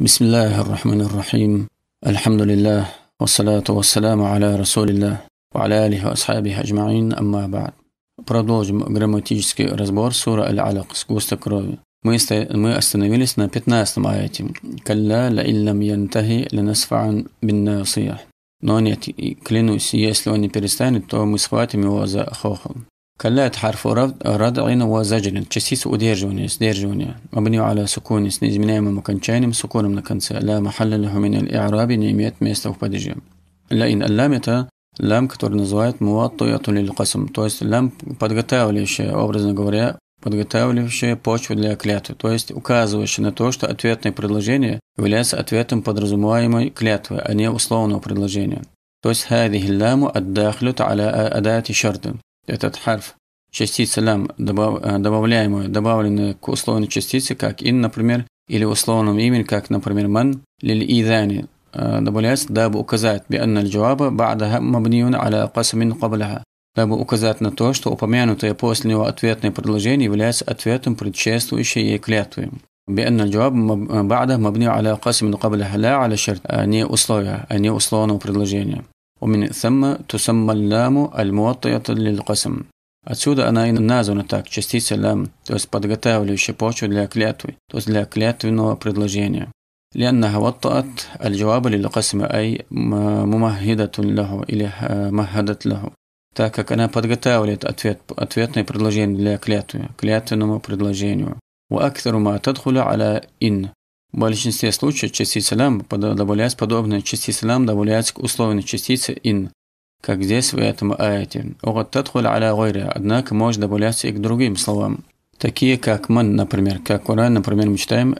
بسم الله الرحمن الرحيم الحمد لله والصلاة والسلام على رسول الله وعلى آله وأصحابه أجمعين أما بعد Продолжим грамматический разбор суры Аль-Алак «Искусство крови». Мы, мы остановились на 15 аяте. «Калля ла иллам янтахи ланасфаан бин насиях». Но нет, клянусь, если он не перестанет, то мы схватим его за хохол. كلات حرف ردع وزجر تشسيس وديرجوني سديرجوني مبني على سكون سنيز من مكانشين سكون من كنسة لا محل له من الإعراب نيميت ميستو بدجيم لأن اللامة лям, который называют муаттуяту лилькасм, то есть лям, подготавливающая, образно говоря, подготавливающая почву для клятвы, то есть указывающая на то, что ответное предложение является ответом подразумеваемой клятвы, а не условного предложения. То есть «Хадихи ляму аддахлют аля адати шарты». Этот харф частицы лям, добав, добавляемые, добавленные к условной частице, как ин, например, или условным имен, как, например, ман, лиль идани, добавляется, дабы указать бианна аль-джаваба ба'даха мабниюн аля касамин кабляха, дабы указать на то, что упомянутое после него ответное предложение является ответом предшествующей ей клятвы. بأن الجواب بعده مبني على قسم قبلها لا على شرط أني условия, أني условного предложения. ومن ثم تسمى اللام الموطئة للقسم. Отсюда она и названа так, частица лям, то есть подготавливающая почву для клятвы, то есть для клятвенного предложения. لأنها وطأت الجواب للقسم أي ممهدة له или مهدت э, له так как она подготавливает ответ, ответное предложение для клятвы, клятвенному предложению. وأكثر ما تدخل على إن В большинстве случаев частица лям добавляется подобная частица лям добавляется к условной частице ин. Как здесь в этом аяте. «Огад тадхуль аля гойря». Однако может добавляться и к другим словам. Такие как «ман», например. Как Коран, например, мы читаем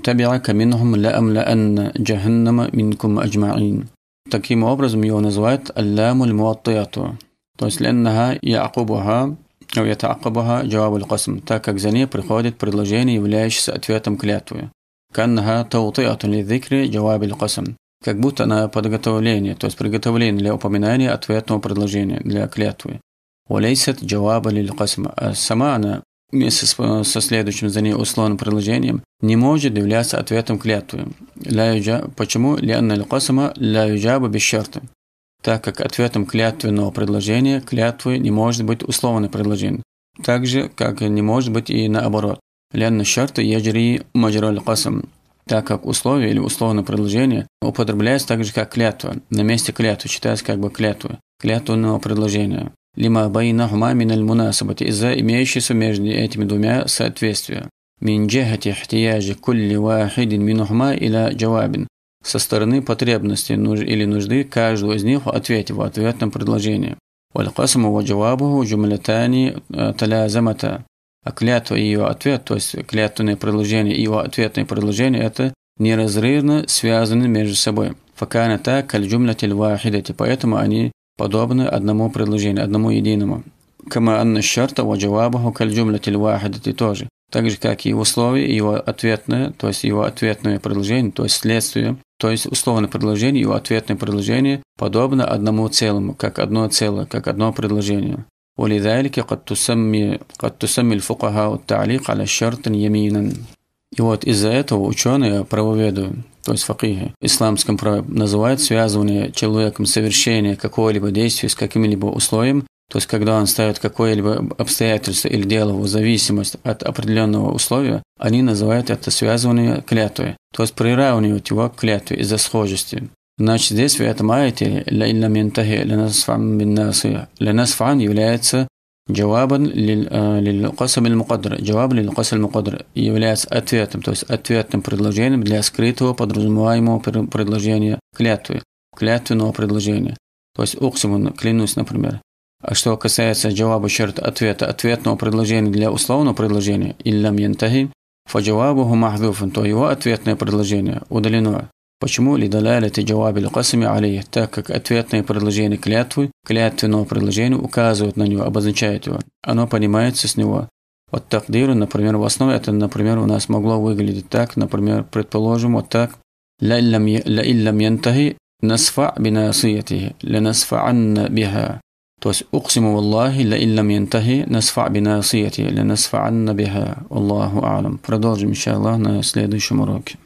табиа каминхум ла ам ла анна джаханнама минкум аджмаин». Таким образом его называют «аллямуль муаттияту». То есть «ляннаха яакубуха» أو يتعقبها جواب القسم تاكك زنية приходит предложение, являющееся ответом клятвы. كأنها توطئة للذكر جواب القسم как будто на подготовление, то есть приготовление для упоминания ответного предложения, для клятвы. Улейсет джаваба лиль касма». Сама она вместе с, со следующим за ней условным предложением не может являться ответом клятвы. Почему? «Лианна лиль касма ля юджаба без шарта». Так как ответом клятвенного предложения клятвы не может быть условное предложение. Так же, как не может быть и наоборот. «Лианна шарта яджри маджраль касм» так как условие или условное предложение употребляется так же, как клятва. На месте клятвы считается как бы клятва, клятвенного предложения. Лима байнахума миналь мунасабати из-за имеющейся между этими двумя соответствия. Мин джахати хтияжи кулли вахидин минахума или джавабин. Со стороны потребности или нужды каждого из них ответь в ответном предложении. والقسم وجوابه جملتان تلازمتا а клятва и ее ответ, то есть клятвенное предложение и его ответное предложение, это неразрывно связаны между собой. Факана так, каль джумлятиль вахидати, поэтому они подобны одному предложению, одному единому. Кама анна шарта ва джавабаху каль джумлятиль вахидати тоже. Так же, как и условие, его ответное, то есть его ответное предложение, то есть следствие, то есть условное предложение, его ответное предложение подобно одному целому, как одно целое, как одно предложение. ولذلك قد تسمي, قد تسمي الفقهاء التعليق على الشرط يمينا И вот из-за этого ученые, правоведы, то есть факихи, в исламском праве называют связывание человеком совершения какого-либо действия с каким-либо условием, то есть когда он ставит какое-либо обстоятельство или дело в зависимость от определенного условия, они называют это связывание клятвой, то есть приравнивают его к клятве из-за схожести. Значит, здесь в этом аяте «Лейнлам янтахи ленасфам бин насия» «Ленасфан» является джавабан лил-касам э, мукадр Джаваб лил-касам является ответом, то есть ответным предложением для скрытого подразумеваемого предложения клятвы, клятвенного предложения. То есть «Уксимун» – «клянусь», например. А что касается джаваба черт ответа, ответного предложения для условного предложения «Иллам янтахи» фаджавабуху махдуфан, то его ответное предложение удалено. Почему ли лидаляляти джаваби касами алей? Так как ответное предложение клятвы, клятвенного предложения указывают на него, обозначают его. Оно понимается с него. Вот так такдиру, например, в основе это, например, у нас могло выглядеть так, например, предположим, вот так. Ла иллам янтахи насфа бинасиятихи, ля насфаанна биха. То есть «Уксиму Аллахи ла иллам янтахи насфа бинасиятихи, ля насфаанна биха». Аллаху алам. Продолжим, иншаллах, на следующем уроке.